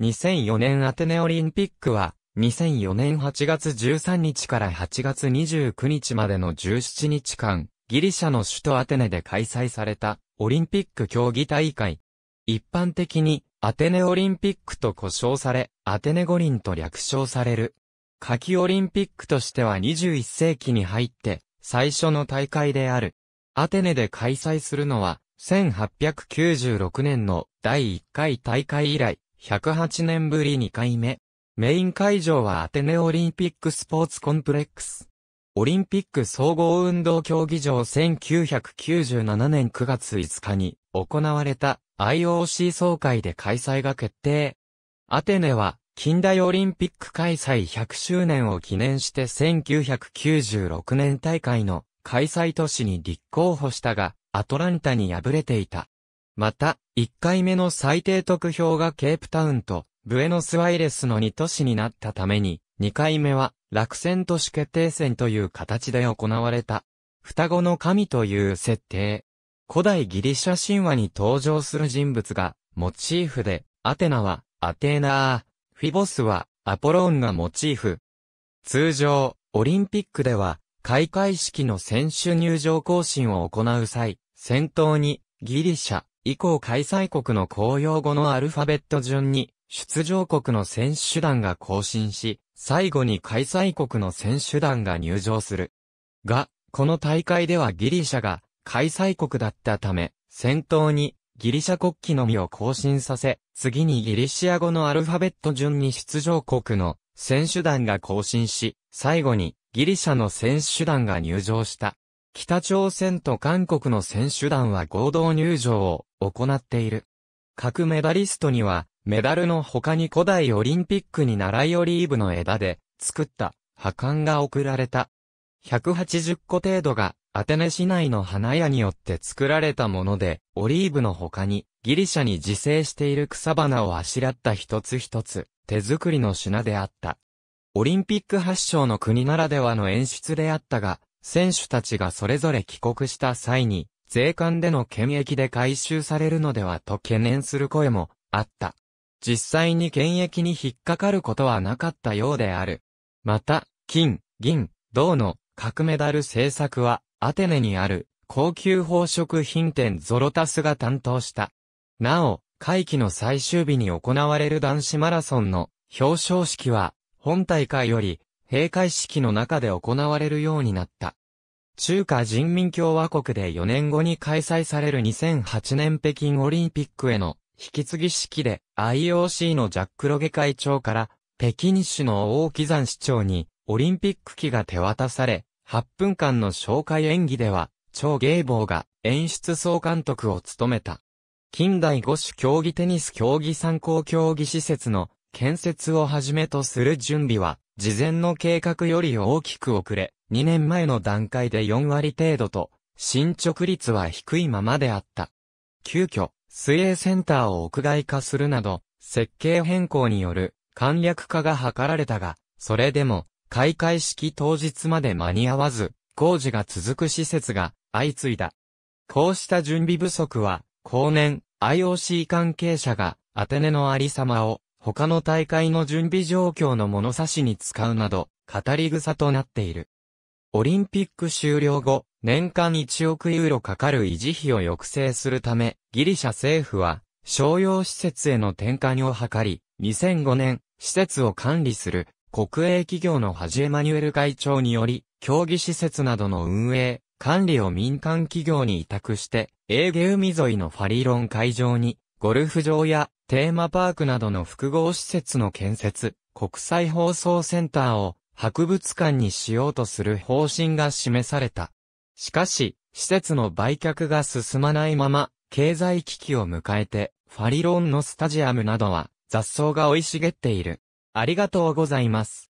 2004年アテネオリンピックは、2004年8月13日から8月29日までの17日間、ギリシャの首都アテネで開催された、オリンピック競技大会。一般的に、アテネオリンピックと呼称され、アテネ五輪と略称される。夏季オリンピックとしては21世紀に入って、最初の大会である。アテネで開催するのは、1896年の第1回大会以来、108年ぶり2回目。メイン会場はアテネオリンピックスポーツコンプレックス。オリンピック総合運動競技場1997年9月5日に行われた IOC 総会で開催が決定。アテネは近代オリンピック開催100周年を記念して1996年大会の開催都市に立候補したが、アトランタに敗れていた。また、1回目の最低得票がケープタウンとブエノスワイレスの2都市になったために、2回目は落選都市決定戦という形で行われた。双子の神という設定。古代ギリシャ神話に登場する人物がモチーフで、アテナはアテーナー、フィボスはアポローンがモチーフ。通常、オリンピックでは、開会式の選手入場行進を行う際、先頭にギリシャ、以降開催国の公用語のアルファベット順に、出場国の選手団が更新し、最後に開催国の選手団が入場する。が、この大会ではギリシャが開催国だったため、先頭にギリシャ国旗のみを更新させ、次にギリシア語のアルファベット順に出場国の選手団が更新し、最後にギリシャの選手団が入場した。北朝鮮と韓国の選手団は合同入場を行っている。各メダリストには、メダルの他に古代オリンピックに習いオリーブの枝で作った破管が贈られた。180個程度がアテネ市内の花屋によって作られたもので、オリーブの他にギリシャに自生している草花をあしらった一つ一つ手作りの品であった。オリンピック発祥の国ならではの演出であったが、選手たちがそれぞれ帰国した際に、税関での検疫で回収されるのではと懸念する声もあった。実際に検疫に引っかかることはなかったようである。また、金、銀、銅の核メダル製作はアテネにある高級宝飾品店ゾロタスが担当した。なお、会期の最終日に行われる男子マラソンの表彰式は本大会より閉会式の中で行われるようになった。中華人民共和国で4年後に開催される2008年北京オリンピックへの引き継ぎ式で IOC のジャック・ロゲ会長から北京市の大木山市長にオリンピック旗が手渡され、8分間の紹介演技では、超芸坊が演出総監督を務めた。近代五種競技テニス競技参考競技施設の建設をはじめとする準備は、事前の計画より大きく遅れ、2年前の段階で4割程度と、進捗率は低いままであった。急遽、水泳センターを屋外化するなど、設計変更による簡略化が図られたが、それでも、開会式当日まで間に合わず、工事が続く施設が相次いだ。こうした準備不足は、後年、IOC 関係者が、アテネのありさまを、他の大会の準備状況の物差しに使うなど、語り草となっている。オリンピック終了後、年間1億ユーロかかる維持費を抑制するため、ギリシャ政府は、商用施設への転換を図り、2005年、施設を管理する国営企業のハジエマニュエル会長により、競技施設などの運営、管理を民間企業に委託して、エーゲ海沿いのファリロン会場に、ゴルフ場やテーマパークなどの複合施設の建設、国際放送センターを博物館にしようとする方針が示された。しかし、施設の売却が進まないまま、経済危機を迎えて、ファリロンのスタジアムなどは雑草が生い茂っている。ありがとうございます。